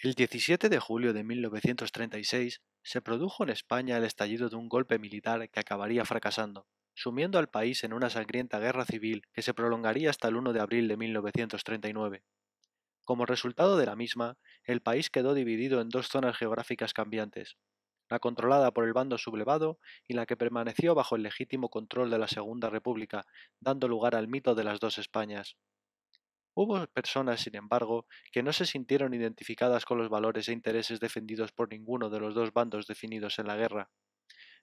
El 17 de julio de 1936 se produjo en España el estallido de un golpe militar que acabaría fracasando, sumiendo al país en una sangrienta guerra civil que se prolongaría hasta el 1 de abril de 1939. Como resultado de la misma, el país quedó dividido en dos zonas geográficas cambiantes, la controlada por el bando sublevado y la que permaneció bajo el legítimo control de la Segunda República, dando lugar al mito de las dos Españas. Hubo personas, sin embargo, que no se sintieron identificadas con los valores e intereses defendidos por ninguno de los dos bandos definidos en la guerra.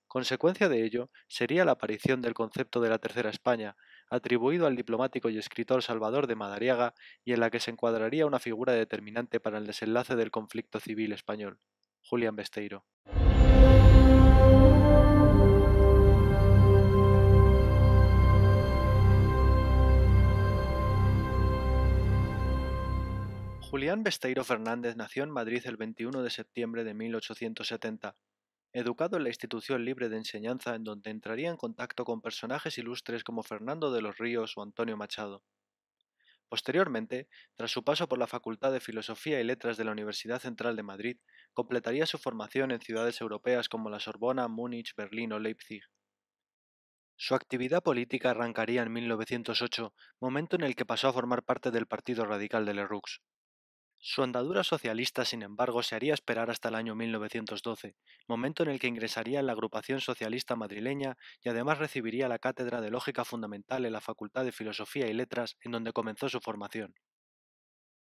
Consecuencia de ello sería la aparición del concepto de la Tercera España, atribuido al diplomático y escritor Salvador de Madariaga, y en la que se encuadraría una figura determinante para el desenlace del conflicto civil español, Julián Besteiro. Julián Besteiro Fernández nació en Madrid el 21 de septiembre de 1870. Educado en la institución libre de enseñanza en donde entraría en contacto con personajes ilustres como Fernando de los Ríos o Antonio Machado. Posteriormente, tras su paso por la Facultad de Filosofía y Letras de la Universidad Central de Madrid, completaría su formación en ciudades europeas como la Sorbona, Múnich, Berlín o Leipzig. Su actividad política arrancaría en 1908, momento en el que pasó a formar parte del Partido Radical de Lerux. Su andadura socialista, sin embargo, se haría esperar hasta el año 1912, momento en el que ingresaría en la agrupación socialista madrileña y además recibiría la cátedra de Lógica Fundamental en la Facultad de Filosofía y Letras, en donde comenzó su formación.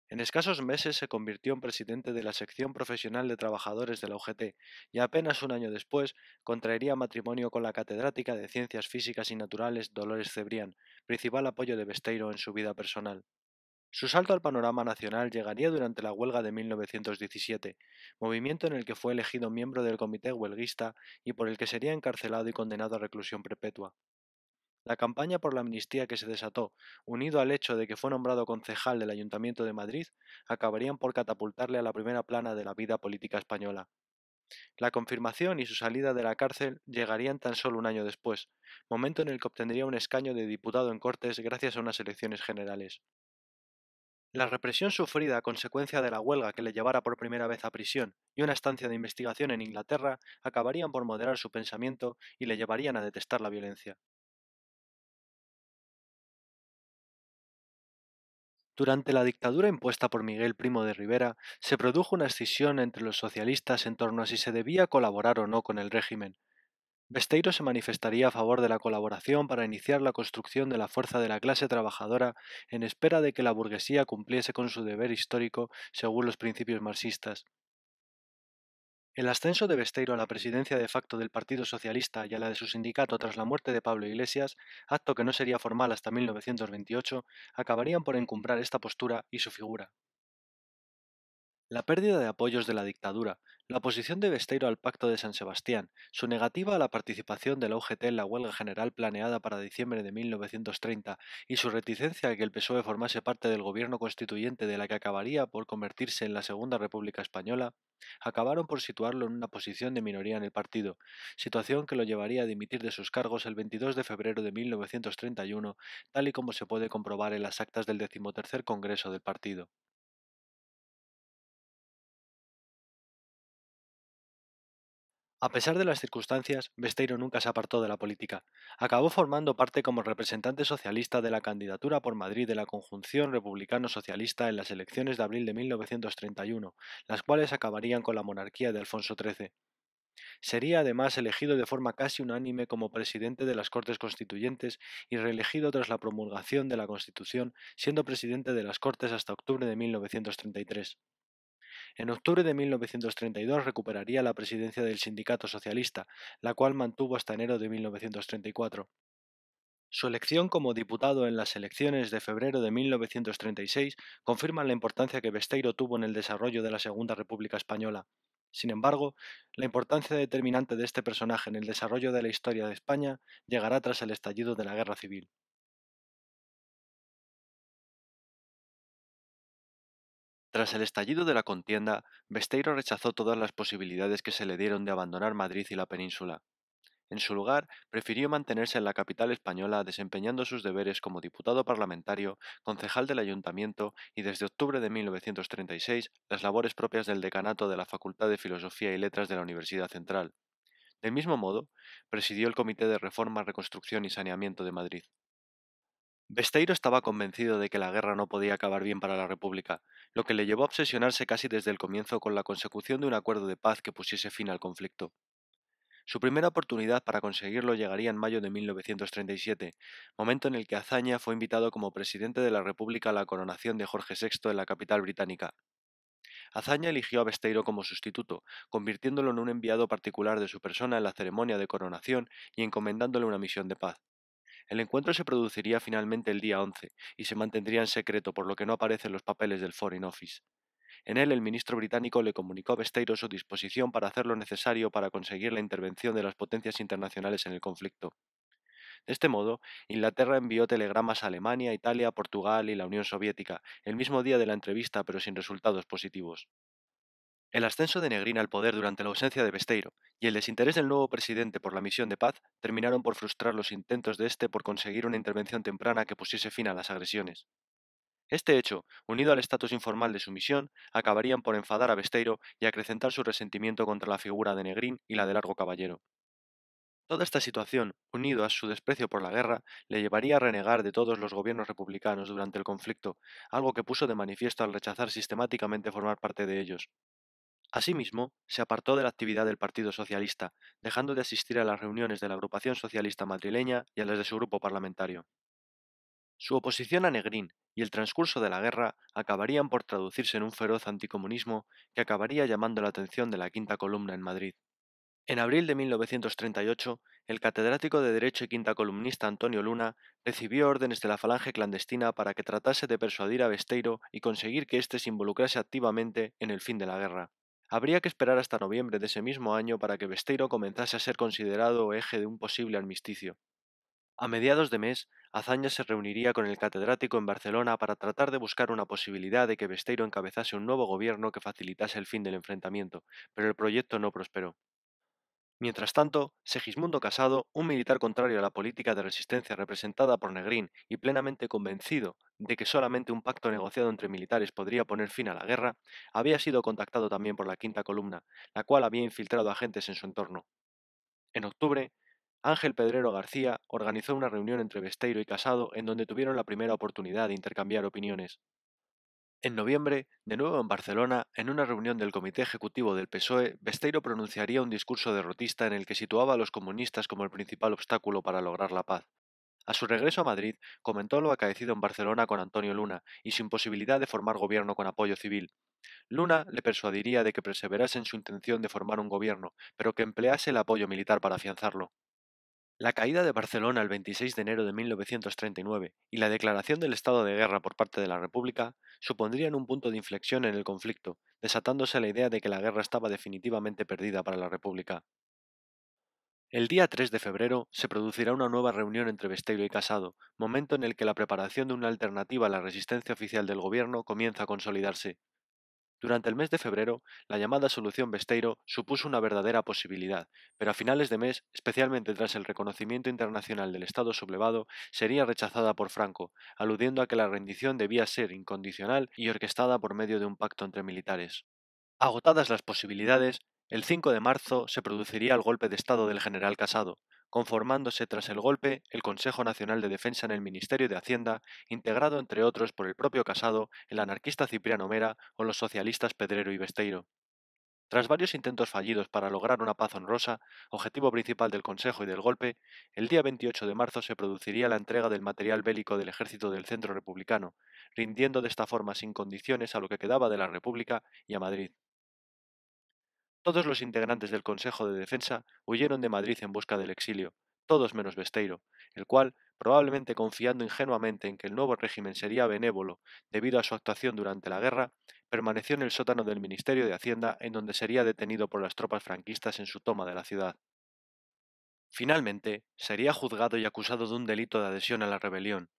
En escasos meses se convirtió en presidente de la sección profesional de trabajadores de la UGT y apenas un año después contraería matrimonio con la catedrática de Ciencias Físicas y Naturales Dolores Cebrián, principal apoyo de Besteiro en su vida personal. Su salto al panorama nacional llegaría durante la huelga de 1917, movimiento en el que fue elegido miembro del comité huelguista y por el que sería encarcelado y condenado a reclusión perpetua. La campaña por la amnistía que se desató, unido al hecho de que fue nombrado concejal del Ayuntamiento de Madrid, acabarían por catapultarle a la primera plana de la vida política española. La confirmación y su salida de la cárcel llegarían tan solo un año después, momento en el que obtendría un escaño de diputado en Cortes gracias a unas elecciones generales. La represión sufrida a consecuencia de la huelga que le llevara por primera vez a prisión y una estancia de investigación en Inglaterra acabarían por moderar su pensamiento y le llevarían a detestar la violencia. Durante la dictadura impuesta por Miguel Primo de Rivera, se produjo una escisión entre los socialistas en torno a si se debía colaborar o no con el régimen, Besteiro se manifestaría a favor de la colaboración para iniciar la construcción de la fuerza de la clase trabajadora en espera de que la burguesía cumpliese con su deber histórico según los principios marxistas. El ascenso de Besteiro a la presidencia de facto del Partido Socialista y a la de su sindicato tras la muerte de Pablo Iglesias, acto que no sería formal hasta 1928, acabarían por encumbrar esta postura y su figura. La pérdida de apoyos de la dictadura, la posición de Besteiro al Pacto de San Sebastián, su negativa a la participación de la UGT en la huelga general planeada para diciembre de 1930 y su reticencia a que el PSOE formase parte del gobierno constituyente de la que acabaría por convertirse en la Segunda República Española, acabaron por situarlo en una posición de minoría en el partido, situación que lo llevaría a dimitir de sus cargos el 22 de febrero de 1931, tal y como se puede comprobar en las actas del decimotercer Congreso del partido. A pesar de las circunstancias, Besteiro nunca se apartó de la política. Acabó formando parte como representante socialista de la candidatura por Madrid de la Conjunción Republicano-Socialista en las elecciones de abril de 1931, las cuales acabarían con la monarquía de Alfonso XIII. Sería además elegido de forma casi unánime como presidente de las Cortes Constituyentes y reelegido tras la promulgación de la Constitución, siendo presidente de las Cortes hasta octubre de 1933. En octubre de 1932 recuperaría la presidencia del Sindicato Socialista, la cual mantuvo hasta enero de 1934. Su elección como diputado en las elecciones de febrero de 1936 confirma la importancia que Besteiro tuvo en el desarrollo de la Segunda República Española. Sin embargo, la importancia determinante de este personaje en el desarrollo de la historia de España llegará tras el estallido de la Guerra Civil. Tras el estallido de la contienda, Besteiro rechazó todas las posibilidades que se le dieron de abandonar Madrid y la península. En su lugar, prefirió mantenerse en la capital española desempeñando sus deberes como diputado parlamentario, concejal del ayuntamiento y desde octubre de 1936 las labores propias del decanato de la Facultad de Filosofía y Letras de la Universidad Central. Del mismo modo, presidió el Comité de Reforma, Reconstrucción y Saneamiento de Madrid. Besteiro estaba convencido de que la guerra no podía acabar bien para la República, lo que le llevó a obsesionarse casi desde el comienzo con la consecución de un acuerdo de paz que pusiese fin al conflicto. Su primera oportunidad para conseguirlo llegaría en mayo de 1937, momento en el que Azaña fue invitado como presidente de la República a la coronación de Jorge VI en la capital británica. Azaña eligió a Besteiro como sustituto, convirtiéndolo en un enviado particular de su persona en la ceremonia de coronación y encomendándole una misión de paz. El encuentro se produciría finalmente el día 11 y se mantendría en secreto, por lo que no aparecen los papeles del Foreign Office. En él, el ministro británico le comunicó a Besteiro su disposición para hacer lo necesario para conseguir la intervención de las potencias internacionales en el conflicto. De este modo, Inglaterra envió telegramas a Alemania, Italia, Portugal y la Unión Soviética el mismo día de la entrevista, pero sin resultados positivos. El ascenso de Negrín al poder durante la ausencia de Besteiro y el desinterés del nuevo presidente por la misión de paz terminaron por frustrar los intentos de este por conseguir una intervención temprana que pusiese fin a las agresiones. Este hecho, unido al estatus informal de su misión, acabarían por enfadar a Besteiro y acrecentar su resentimiento contra la figura de Negrín y la de Largo Caballero. Toda esta situación, unido a su desprecio por la guerra, le llevaría a renegar de todos los gobiernos republicanos durante el conflicto, algo que puso de manifiesto al rechazar sistemáticamente formar parte de ellos. Asimismo, se apartó de la actividad del Partido Socialista, dejando de asistir a las reuniones de la agrupación socialista madrileña y a las de su grupo parlamentario. Su oposición a Negrín y el transcurso de la guerra acabarían por traducirse en un feroz anticomunismo que acabaría llamando la atención de la quinta columna en Madrid. En abril de 1938, el catedrático de Derecho y quinta columnista Antonio Luna recibió órdenes de la falange clandestina para que tratase de persuadir a Besteiro y conseguir que éste se involucrase activamente en el fin de la guerra. Habría que esperar hasta noviembre de ese mismo año para que Besteiro comenzase a ser considerado eje de un posible armisticio. A mediados de mes, Azaña se reuniría con el catedrático en Barcelona para tratar de buscar una posibilidad de que Besteiro encabezase un nuevo gobierno que facilitase el fin del enfrentamiento, pero el proyecto no prosperó. Mientras tanto, Segismundo Casado, un militar contrario a la política de resistencia representada por Negrín y plenamente convencido de que solamente un pacto negociado entre militares podría poner fin a la guerra, había sido contactado también por la quinta columna, la cual había infiltrado agentes en su entorno. En octubre, Ángel Pedrero García organizó una reunión entre Besteiro y Casado en donde tuvieron la primera oportunidad de intercambiar opiniones. En noviembre, de nuevo en Barcelona, en una reunión del Comité Ejecutivo del PSOE, Besteiro pronunciaría un discurso derrotista en el que situaba a los comunistas como el principal obstáculo para lograr la paz. A su regreso a Madrid, comentó lo acaecido en Barcelona con Antonio Luna y su imposibilidad de formar gobierno con apoyo civil. Luna le persuadiría de que perseverase en su intención de formar un gobierno, pero que emplease el apoyo militar para afianzarlo. La caída de Barcelona el 26 de enero de 1939 y la declaración del estado de guerra por parte de la República supondrían un punto de inflexión en el conflicto, desatándose la idea de que la guerra estaba definitivamente perdida para la República. El día 3 de febrero se producirá una nueva reunión entre Besteiro y Casado, momento en el que la preparación de una alternativa a la resistencia oficial del gobierno comienza a consolidarse. Durante el mes de febrero, la llamada solución Besteiro supuso una verdadera posibilidad, pero a finales de mes, especialmente tras el reconocimiento internacional del Estado sublevado, sería rechazada por Franco, aludiendo a que la rendición debía ser incondicional y orquestada por medio de un pacto entre militares. Agotadas las posibilidades, el 5 de marzo se produciría el golpe de Estado del general Casado, conformándose tras el golpe el Consejo Nacional de Defensa en el Ministerio de Hacienda, integrado entre otros por el propio Casado, el anarquista Cipriano Mera o los socialistas Pedrero y Besteiro. Tras varios intentos fallidos para lograr una paz honrosa, objetivo principal del Consejo y del golpe, el día 28 de marzo se produciría la entrega del material bélico del ejército del centro republicano, rindiendo de esta forma sin condiciones a lo que quedaba de la República y a Madrid. Todos los integrantes del Consejo de Defensa huyeron de Madrid en busca del exilio, todos menos Besteiro, el cual, probablemente confiando ingenuamente en que el nuevo régimen sería benévolo debido a su actuación durante la guerra, permaneció en el sótano del Ministerio de Hacienda en donde sería detenido por las tropas franquistas en su toma de la ciudad. Finalmente, sería juzgado y acusado de un delito de adhesión a la rebelión.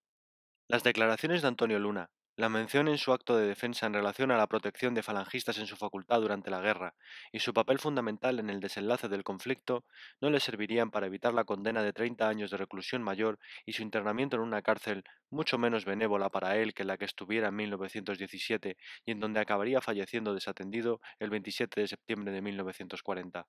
Las declaraciones de Antonio Luna, la mención en su acto de defensa en relación a la protección de falangistas en su facultad durante la guerra y su papel fundamental en el desenlace del conflicto no le servirían para evitar la condena de 30 años de reclusión mayor y su internamiento en una cárcel mucho menos benévola para él que la que estuviera en 1917 y en donde acabaría falleciendo desatendido el 27 de septiembre de 1940.